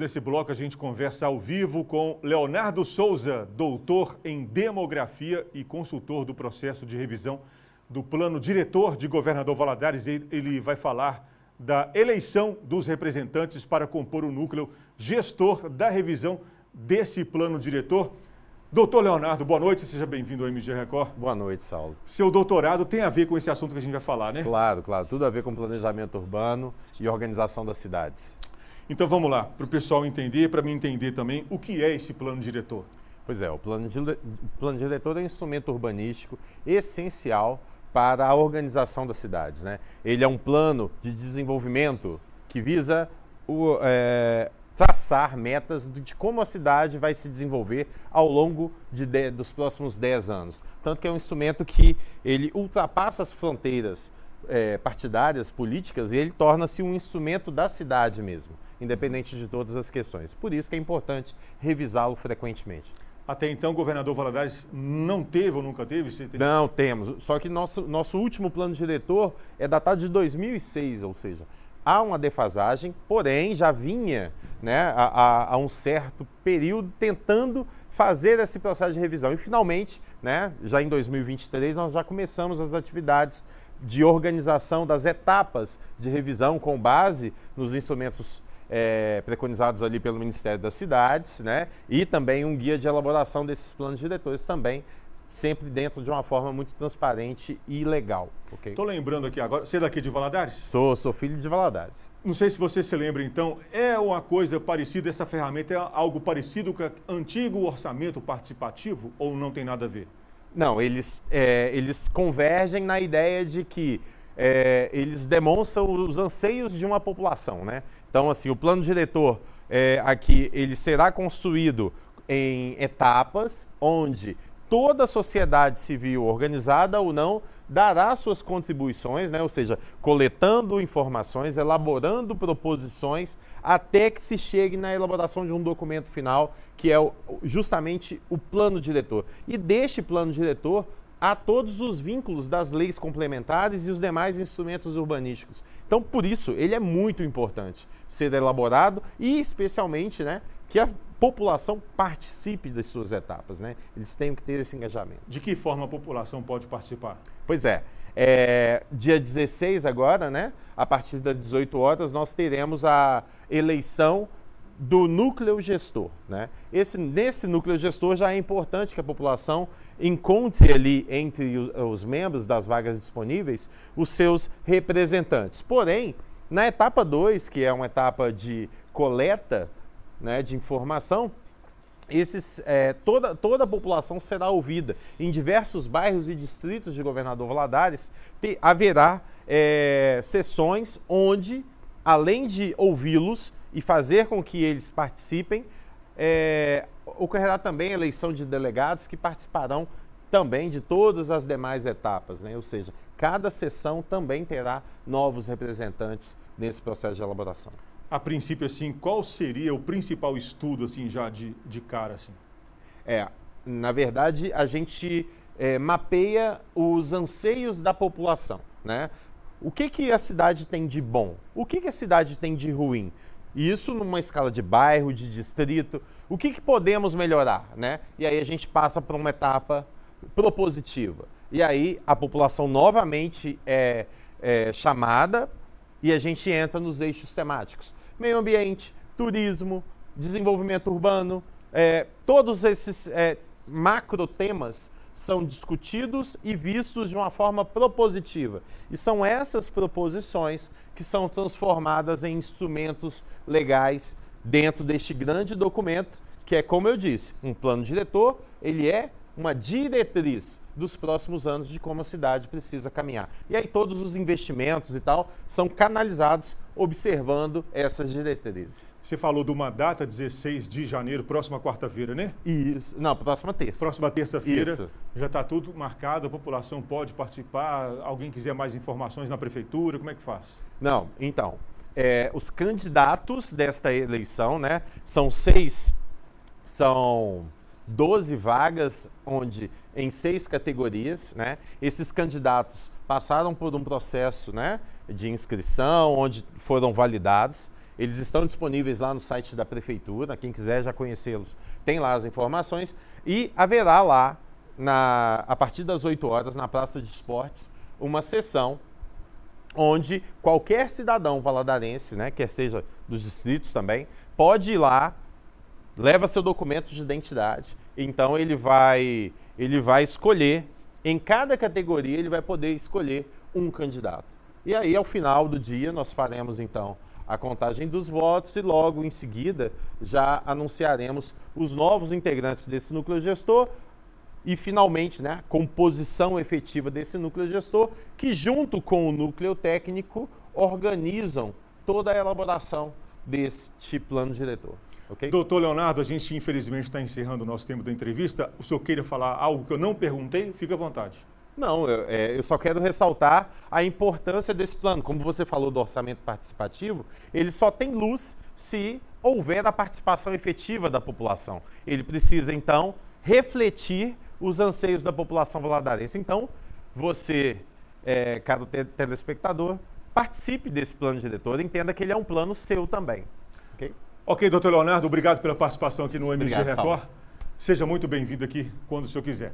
desse bloco a gente conversa ao vivo com Leonardo Souza, doutor em demografia e consultor do processo de revisão do plano diretor de governador Valadares. Ele vai falar da eleição dos representantes para compor o núcleo gestor da revisão desse plano diretor. Doutor Leonardo, boa noite, seja bem-vindo ao MG Record. Boa noite, Saulo. Seu doutorado tem a ver com esse assunto que a gente vai falar, né? Claro, claro. Tudo a ver com planejamento urbano e organização das cidades. Então vamos lá, para o pessoal entender, para mim entender também, o que é esse plano diretor? Pois é, o plano, de, plano diretor é um instrumento urbanístico essencial para a organização das cidades. Né? Ele é um plano de desenvolvimento que visa o, é, traçar metas de como a cidade vai se desenvolver ao longo de de, dos próximos 10 anos. Tanto que é um instrumento que ele ultrapassa as fronteiras é, partidárias, políticas, e ele torna-se um instrumento da cidade mesmo, independente de todas as questões. Por isso que é importante revisá-lo frequentemente. Até então, o governador Valadares não teve ou nunca teve? Tem... Não, temos. Só que nosso, nosso último plano diretor é datado de 2006, ou seja, há uma defasagem, porém já vinha né, há, um certo período tentando fazer esse processo de revisão. E finalmente, né, já em 2023, nós já começamos as atividades de organização das etapas de revisão com base nos instrumentos é, preconizados ali pelo Ministério das Cidades, né? E também um guia de elaboração desses planos de diretores também, sempre dentro de uma forma muito transparente e legal. Estou Tô lembrando aqui agora, você é daqui de Valadares? Sou, sou filho de Valadares. Não sei se você se lembra então, é uma coisa parecida essa ferramenta é algo parecido com o antigo orçamento participativo ou não tem nada a ver? Não, eles, é, eles convergem na ideia de que é, eles demonstram os anseios de uma população, né? Então, assim, o plano diretor é, aqui, ele será construído em etapas onde toda a sociedade civil, organizada ou não, dará suas contribuições, né? ou seja, coletando informações, elaborando proposições, até que se chegue na elaboração de um documento final, que é o, justamente o plano diretor. E deste plano diretor há todos os vínculos das leis complementares e os demais instrumentos urbanísticos. Então, por isso, ele é muito importante ser elaborado e, especialmente, né, que a população participe das suas etapas, né? Eles têm que ter esse engajamento. De que forma a população pode participar? Pois é, é dia 16 agora, né? A partir das 18 horas nós teremos a eleição do núcleo gestor, né? Esse nesse núcleo gestor já é importante que a população encontre ali entre os, os membros das vagas disponíveis os seus representantes. Porém, na etapa 2, que é uma etapa de coleta né, de informação, esses, é, toda, toda a população será ouvida. Em diversos bairros e distritos de Governador Valadares te, haverá é, sessões onde, além de ouvi-los e fazer com que eles participem, é, ocorrerá também a eleição de delegados que participarão também de todas as demais etapas, né? ou seja, cada sessão também terá novos representantes nesse processo de elaboração a princípio, assim, qual seria o principal estudo, assim, já de, de cara, assim? É, na verdade, a gente é, mapeia os anseios da população, né? O que, que a cidade tem de bom? O que, que a cidade tem de ruim? Isso numa escala de bairro, de distrito. O que, que podemos melhorar, né? E aí a gente passa para uma etapa propositiva. E aí a população novamente é, é chamada e a gente entra nos eixos temáticos meio ambiente, turismo, desenvolvimento urbano, é, todos esses é, macro temas são discutidos e vistos de uma forma propositiva. E são essas proposições que são transformadas em instrumentos legais dentro deste grande documento, que é, como eu disse, um plano diretor, ele é uma diretriz dos próximos anos de como a cidade precisa caminhar. E aí todos os investimentos e tal são canalizados observando essas diretrizes. Você falou de uma data, 16 de janeiro, próxima quarta-feira, né? Isso. Não, próxima terça. Próxima terça-feira. Já está tudo marcado, a população pode participar. Alguém quiser mais informações na prefeitura, como é que faz? Não, então. É, os candidatos desta eleição, né? São seis. São 12 vagas, onde em seis categorias, né? Esses candidatos passaram por um processo, né, de inscrição, onde foram validados. Eles estão disponíveis lá no site da prefeitura. Quem quiser já conhecê-los, tem lá as informações e haverá lá na a partir das 8 horas na Praça de Esportes uma sessão onde qualquer cidadão valadarense, né, quer seja dos distritos também, pode ir lá, leva seu documento de identidade, então ele vai, ele vai escolher, em cada categoria ele vai poder escolher um candidato. E aí ao final do dia nós faremos então a contagem dos votos e logo em seguida já anunciaremos os novos integrantes desse núcleo gestor e finalmente né, a composição efetiva desse núcleo gestor que junto com o núcleo técnico organizam toda a elaboração deste plano diretor. Okay? Doutor Leonardo, a gente infelizmente está encerrando o nosso tempo da entrevista. O senhor queira falar algo que eu não perguntei? Fique à vontade. Não, eu, é, eu, só quero ressaltar a importância desse plano. Como você falou do orçamento participativo, ele só tem luz se houver a participação efetiva da população. Ele precisa, então, refletir os anseios da população valadarense. Então, você, é, caro telespectador, participe desse plano diretor, entenda que ele é um plano seu também. Ok, okay doutor Leonardo, obrigado pela participação aqui no MG obrigado, Record. Salve. Seja muito bem-vindo aqui quando o senhor quiser.